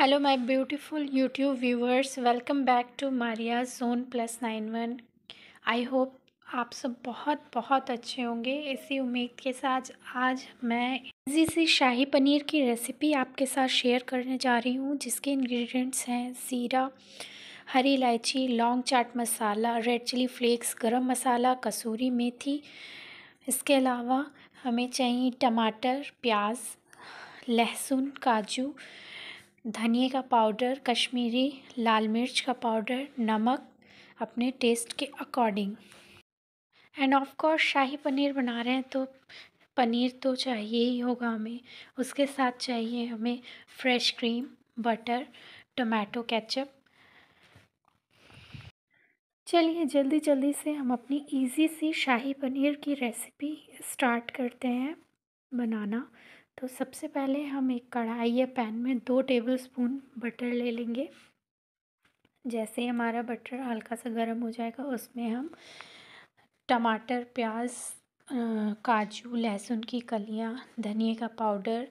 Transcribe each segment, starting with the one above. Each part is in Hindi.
hello my beautiful YouTube viewers welcome back to Maria zone plus nine one I hope आप सब बहुत बहुत अच्छे होंगे इसी उम्मीद के साथ आज मैं इजी सी शाही पनीर की रेसिपी आपके साथ शेयर करने जा रही हूँ जिसके इंग्रेडिएंट्स हैं ज़ीरा हरी इलायची लॉन्ग chaat masala red chilli flakes garam masala कसूरी मेथी इसके अलावा हमें चाहिए टमाटर प्याज लहसुन काजू धनिए का पाउडर कश्मीरी लाल मिर्च का पाउडर नमक अपने टेस्ट के according and of course shahi paneer बना रहे हैं तो पनीर तो चाहिए ही होगा हमें उसके साथ चाहिए हमें fresh cream butter tomato ketchup चलिए जल्दी जल्दी से हम अपनी इजी सी शाही पनीर की रेसिपी स्टार्ट करते हैं बनाना तो सबसे पहले हम एक कढ़ाई या पैन में दो टेबल स्पून बटर ले लेंगे जैसे हमारा बटर हल्का सा गर्म हो जाएगा उसमें हम टमाटर प्याज काजू लहसुन की कलियाँ धनिए का पाउडर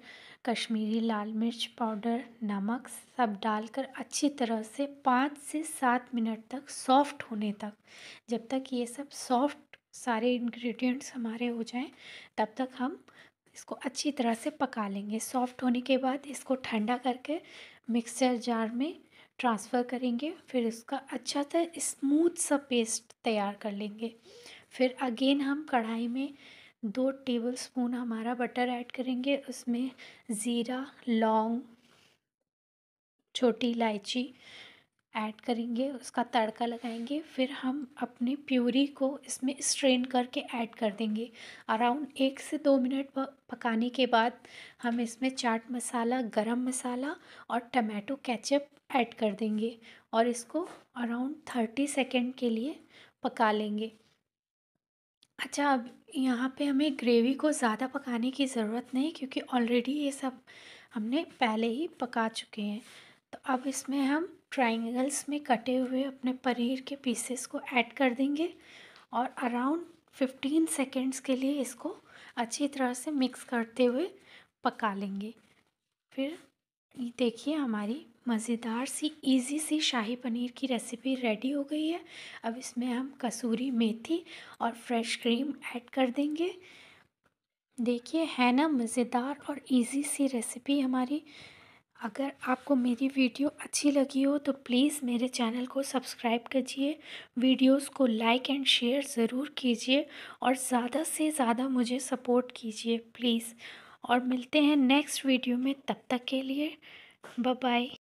कश्मीरी लाल मिर्च पाउडर नमक सब डालकर अच्छी तरह से पाँच से सात मिनट तक सॉफ्ट होने तक जब तक ये सब सॉफ्ट सारे इंग्रेडिएंट्स हमारे हो जाएं तब तक हम इसको अच्छी तरह से पका लेंगे सॉफ्ट होने के बाद इसको ठंडा करके मिक्सर जार में ट्रांसफ़र करेंगे फिर उसका अच्छा सा स्मूथ सा पेस्ट तैयार कर लेंगे फिर अगेन हम कढ़ाई में दो टेबल स्पून हमारा बटर ऐड करेंगे उसमें ज़ीरा लौंग छोटी इलायची ऐड करेंगे उसका तड़का लगाएंगे फिर हम अपनी प्यूरी को इसमें स्ट्रेन करके ऐड कर देंगे अराउंड एक से दो मिनट पकाने के बाद हम इसमें चाट मसाला गरम मसाला और टमाटो केचप ऐड कर देंगे और इसको अराउंड थर्टी सेकेंड के लिए पका लेंगे अच्छा अब यहाँ पे हमें ग्रेवी को ज़्यादा पकाने की ज़रूरत नहीं क्योंकि ऑलरेडी ये सब हमने पहले ही पका चुके हैं तो अब इसमें हम ट्राइंगल्स में कटे हुए अपने पनीर के पीसेस को ऐड कर देंगे और अराउंड 15 सेकेंड्स के लिए इसको अच्छी तरह से मिक्स करते हुए पका लेंगे फिर देखिए हमारी मज़ेदार सी इजी सी शाही पनीर की रेसिपी रेडी हो गई है अब इसमें हम कसूरी मेथी और फ्रेश क्रीम ऐड कर देंगे देखिए है ना मज़ेदार और इजी सी रेसिपी हमारी अगर आपको मेरी वीडियो अच्छी लगी हो तो प्लीज़ मेरे चैनल को सब्सक्राइब कीजिए वीडियोस को लाइक एंड शेयर ज़रूर कीजिए और ज़्यादा से ज़्यादा मुझे सपोर्ट कीजिए प्लीज़ और मिलते हैं नेक्स्ट वीडियो में तब तक के लिए बाय